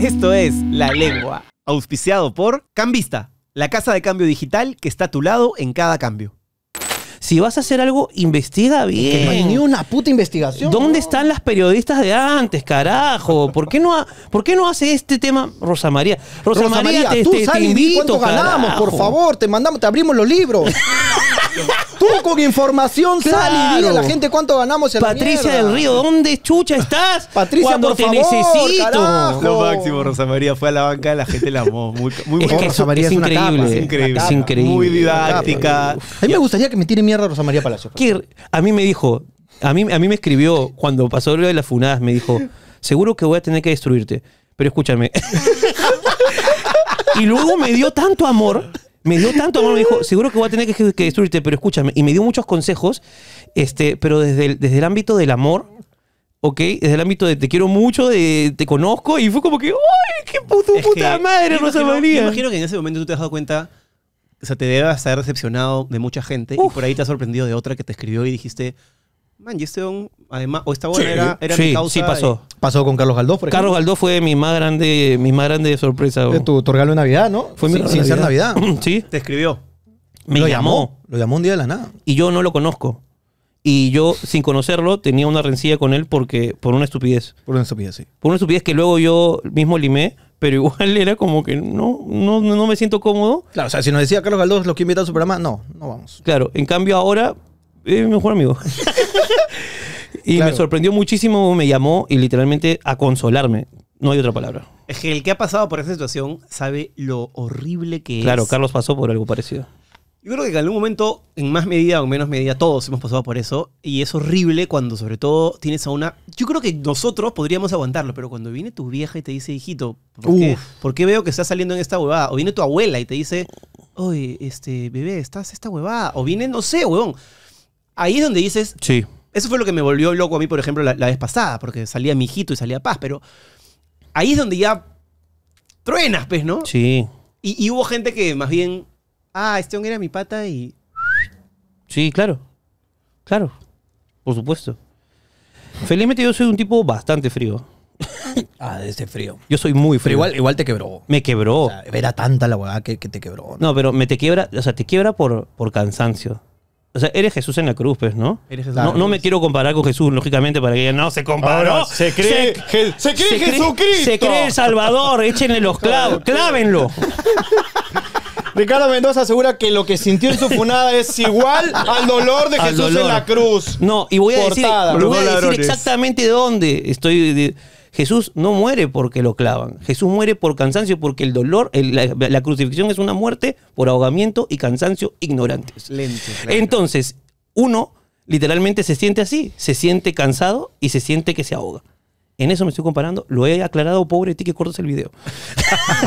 Esto es La Lengua. Auspiciado por Cambista, la casa de cambio digital que está a tu lado en cada cambio. Si vas a hacer algo, investiga bien. no hay ni una puta investigación. ¿Dónde están las periodistas de antes, carajo? ¿Por qué no, ¿por qué no hace este tema Rosa María? Rosa, María, te, tú te- por favor, te mandamos, te abrimos los libros. Tú con información sal y dile a la gente cuánto ganamos Patricia del Río, ¿dónde chucha estás? Patricia, Cuando por te favor, necesito. Lo máximo, Rosa María fue a la banca, la gente la amó. Muy, muy es es, increíble. increíble. increíble. Muy didáctica. A mí me gustaría que me tire mierda Rosa María Palacio A mí me dijo, a mí, a mí me escribió cuando pasó lo de las funadas, me dijo, seguro que voy a tener que destruirte, pero escúchame. y luego me dio tanto amor me dio tanto amor, me dijo, seguro que voy a tener que, destruirte, pero escúchame. Y me dio muchos consejos, este, pero desde el, desde el ámbito del amor, ¿ok? Desde el ámbito de te quiero mucho, de te conozco, y fue como que, ¡ay, qué puto, puta madre, Rosa imagino, María! Me imagino que en ese momento tú te has dado cuenta, o sea, te debes haber decepcionado de mucha gente, y por ahí te has sorprendido de otra que te escribió y dijiste, man, y este don, además, o esta buena era, era causa. Sí, pasó. Pasó con Carlos Galdós, por Carlos Galdós fue mi más grande, mi más grande sorpresa. Oh. Tu, regalo de Navidad, ¿no? Fue mi sin, Navidad. sí. Te escribió. Me lo llamó. Lo llamó un día de la nada. Y yo no lo conozco. Y yo, sin conocerlo, tenía una rencilla con él porque, por una estupidez. Por una estupidez, sí. Por una estupidez que luego yo mismo limé, pero igual era como que no, no, me siento cómodo. Claro, o sea, si nos decía Carlos Galdós los que invitan a su programa, no, no vamos. Claro, en cambio ahora es mi mejor amigo. Y me sorprendió muchísimo, me llamó y literalmente a consolarme. No hay otra palabra. Es que el que ha pasado por esa situación sabe lo horrible que es. Claro, Carlos pasó por algo parecido. Yo creo que en algún momento, en más medida o menos medida, todos hemos pasado por eso. Y es horrible cuando, sobre todo, tienes a una. Yo creo que nosotros podríamos aguantarlo, pero cuando viene tu vieja y te dice, hijito, ¿por, qué, ¿por qué veo que estás saliendo en esta huevada? O viene tu abuela y te dice, oye, este, bebé, estás esta huevada. O viene, no sé, huevón. Ahí es donde dices. Sí eso fue lo que me volvió loco a mí, por ejemplo, la, vez pasada, porque salía mi hijito y salía Paz, pero ahí es donde ya truenas, pues, ¿no? Sí. Y, hubo gente que más bien, ah, este hombre era mi pata y... Sí, claro. Claro. Por supuesto. Felizmente yo soy un tipo bastante frío. Ah, de ese frío. Yo soy muy frío. Pero igual, te quebró. Me quebró. era tanta la weá que, te quebró. ¿no? pero me te quiebra, o sea, te quiebra por, por cansancio. O sea, eres Jesús en la cruz, pues, ¿no? No, me quiero comparar con Jesús, lógicamente, para que no, se comparó. se cree, se, Jesucristo. se cree el Salvador, échenle los clavos, clávenlo. Ricardo Mendoza asegura que lo que sintió en su funada es igual al dolor de Jesús en la cruz. No, y voy a decir, voy a decir exactamente dónde estoy. Jesús no muere porque lo clavan. Jesús muere por cansancio, porque el dolor, la, crucifixión es una muerte por ahogamiento y cansancio ignorantes. Entonces, uno literalmente se siente así, se siente cansado y se siente que se ahoga. En eso me estoy comparando. Lo he aclarado, pobre ti que cortas el video.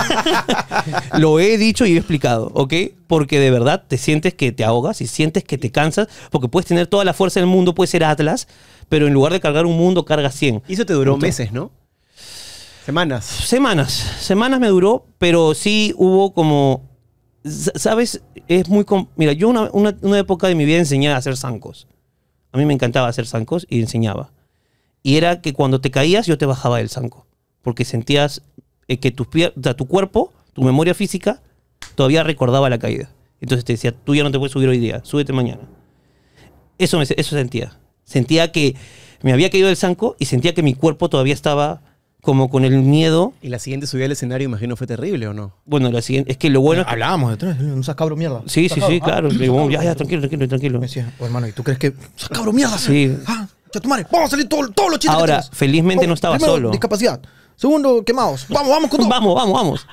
lo he dicho y he explicado, ¿ok? Porque de verdad te sientes que te ahogas y sientes que te cansas, porque puedes tener toda la fuerza del mundo, puedes ser Atlas, pero en lugar de cargar un mundo, cargas 100. Y eso te duró meses, ¿no? Semanas. Semanas. Semanas me duró, pero sí hubo como. ¿Sabes? Es muy. Mira, yo una, una, época de mi vida enseñaba a hacer zancos. A mí me encantaba hacer zancos y enseñaba. Y era que cuando te caías, yo te bajaba del zanco. Porque sentías eh, que tu, tu cuerpo, tu memoria física, todavía recordaba la caída. Entonces te decía, tú ya no te puedes subir hoy día, súbete mañana. Eso, eso sentía. Sentía que me había caído del zanco y sentía que mi cuerpo todavía estaba como con el miedo. Y la siguiente subida al escenario, imagino, fue terrible, ¿o no? Bueno, la siguiente, es que lo bueno... hablábamos detrás, un seas cabro mierda. Sí, sí, sí, ah. claro. Oh, ya, ya, tranquilo, tranquilo, tranquilo. Me oh, hermano, ¿y tú crees que... Seas cabro mierda? Sí. Ah, ya tu madre, vamos a salir todos los chistes Ahora, felizmente oh, no estaba solo. discapacidad. Segundo, quemados. Vamos, vamos con vamos, vamos,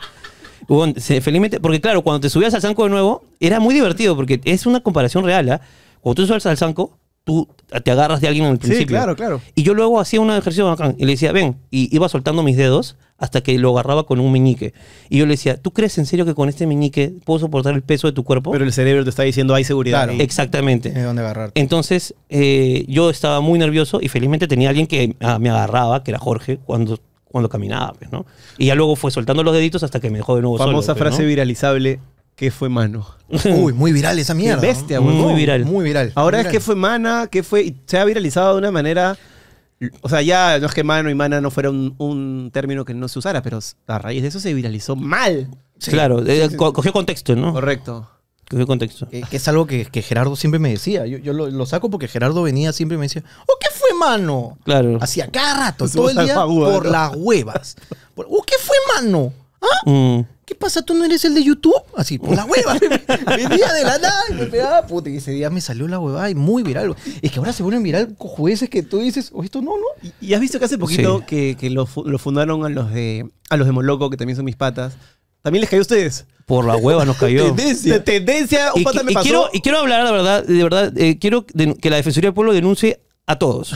vamos. felizmente, porque claro, cuando te subías al zanco de nuevo, era muy divertido, porque es una comparación real, ¿ah? Cuando tú subes al zanco tú te agarras de alguien en el principio. Sí, claro, claro. Y yo luego hacía un ejercicio y le decía, ven, y iba soltando mis dedos hasta que lo agarraba con un meñique. Y yo le decía, ¿tú crees en serio que con este meñique puedo soportar el peso de tu cuerpo? Pero el cerebro te está diciendo, hay seguridad. exactamente. Entonces, eh, yo estaba muy nervioso y felizmente tenía alguien que ah, me agarraba, que era Jorge, cuando cuando caminaba, pues, ¿no? Y ya luego fue soltando los deditos hasta que me dejó de nuevo Famosa pues, frase viralizable, ¿Qué fue mano? Uy, muy viral esa mierda. bestia, Muy viral. Muy viral. Ahora es que fue mana, que fue. se ha viralizado de una manera. O sea, ya no es que mano y mana no fuera un, término que no se usara, pero a raíz de eso se viralizó mal. Claro, eh, cogió contexto, ¿no? Correcto. Cogió contexto. Que, es algo que, Gerardo siempre me decía. Yo, lo, saco porque Gerardo venía siempre y me decía, ¿o oh, qué fue, mano? Claro. Hacía cada rato, todo el día, por las huevas. ¿O oh, qué fue, mano? ¿Ah? Mm. ¿qué pasa? ¿Tú no eres el de YouTube? Así, por la hueva. Venía de la nada y me pegaba, puta. ese día me salió la huevada y muy viral. Es que ahora se vuelven viral con jueces que tú dices, o oh, esto no, ¿no? Y, has visto que hace poquito que, lo, fundaron a los de a los de Moloco, que también son mis patas. ¿También les cayó a ustedes? Por la hueva nos cayó. tendencia. Tendencia, y, Quiero, y quiero hablar, la verdad, de verdad, eh, quiero que la Defensoría del Pueblo denuncie a todos.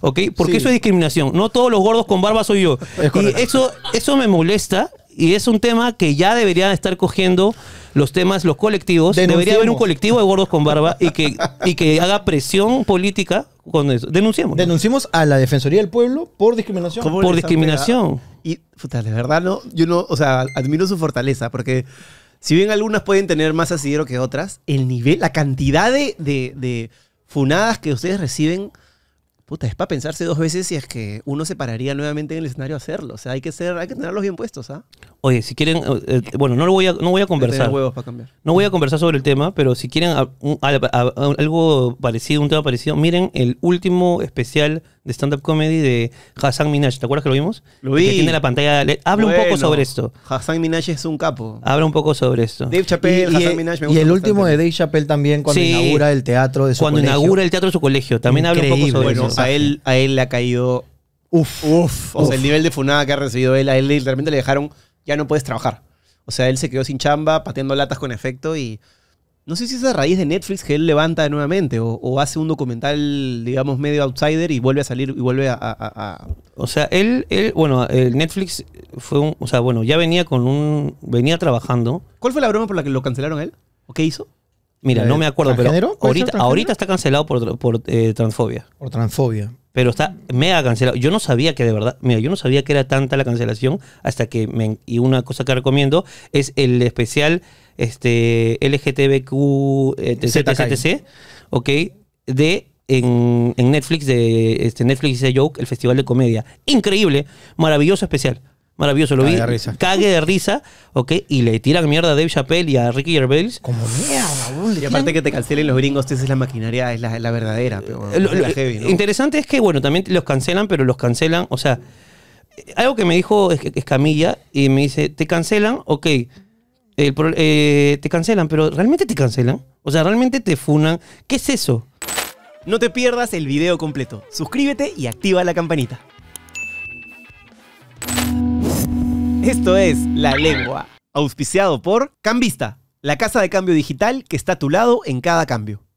¿Ok? Porque eso es discriminación. No todos los gordos con barba soy yo. y eso, eso me molesta y es un tema que ya deberían estar cogiendo los temas, los colectivos. Debería haber un colectivo de gordos con barba y que, y que haga presión política con eso. Denunciemos. Denunciamos a la Defensoría del Pueblo por discriminación. Por discriminación. Y, puta, de verdad, no, yo no, o sea, admiro su fortaleza porque... Si bien algunas pueden tener más asidero que otras, el nivel, la cantidad de, de funadas que ustedes reciben, puta, es para pensarse dos veces si es que uno se pararía nuevamente en el escenario a hacerlo. O sea, hay que ser, hay que tenerlos bien puestos, ¿ah? Oye, si quieren, eh, eh, bueno, no lo voy a, no voy a conversar. No voy a conversar sobre el tema, pero si quieren algo parecido, un tema parecido, miren el último especial de stand-up comedy de Hassan Minaj. ¿Te acuerdas que lo vimos? Lo vi. Que tiene la pantalla. habla un poco sobre esto. Hassan Minaj es un capo. Habla un poco sobre esto. Dave Chappelle, y, me gusta. Y el último de Dave Chappelle también, cuando inaugura el teatro de su colegio. Cuando inaugura el teatro de su colegio. También habla un poco sobre eso. A él, a él le ha caído. Uf, uf. O sea, el nivel de funada que ha recibido él, a él literalmente le dejaron, ya no puedes trabajar. O sea, él se quedó sin chamba, pateando latas con efecto y no sé si es a raíz de Netflix que él levanta nuevamente o, hace un documental, digamos, medio outsider y vuelve a salir y vuelve a... O sea, él, él, bueno, el Netflix fue un... O sea, bueno, ya venía con un... Venía trabajando. ¿Cuál fue la broma por la que lo cancelaron él? ¿O qué hizo? Mira, eh, no me acuerdo, pero ahorita, ahorita está cancelado por, por eh, transfobia. Por transfobia. Pero está mega cancelado. Yo no sabía que de verdad, mira, yo no sabía que era tanta la cancelación hasta que me... Y una cosa que recomiendo es el especial este, LGTBQ, etc, eh, ok, de en, Netflix de este Netflix dice Joke, el festival de comedia. Increíble, maravilloso especial. Maravilloso, lo vi. Cague de risa, ¿ok? Y le tiran mierda a Dave Chappelle y a Ricky Gervais. Como mierda, Y aparte que te cancelen los gringos, esa es la maquinaria, es la, verdadera. lo, Interesante es que, bueno, también los cancelan, pero los cancelan, o sea, algo que me dijo Escamilla y me dice, te cancelan, ok eh, eh, te cancelan, pero ¿realmente te cancelan? O sea, ¿realmente te funan? ¿Qué es eso? No te pierdas el video completo. Suscríbete y activa la campanita. Esto es La Lengua, auspiciado por Cambista, la casa de cambio digital que está a tu lado en cada cambio.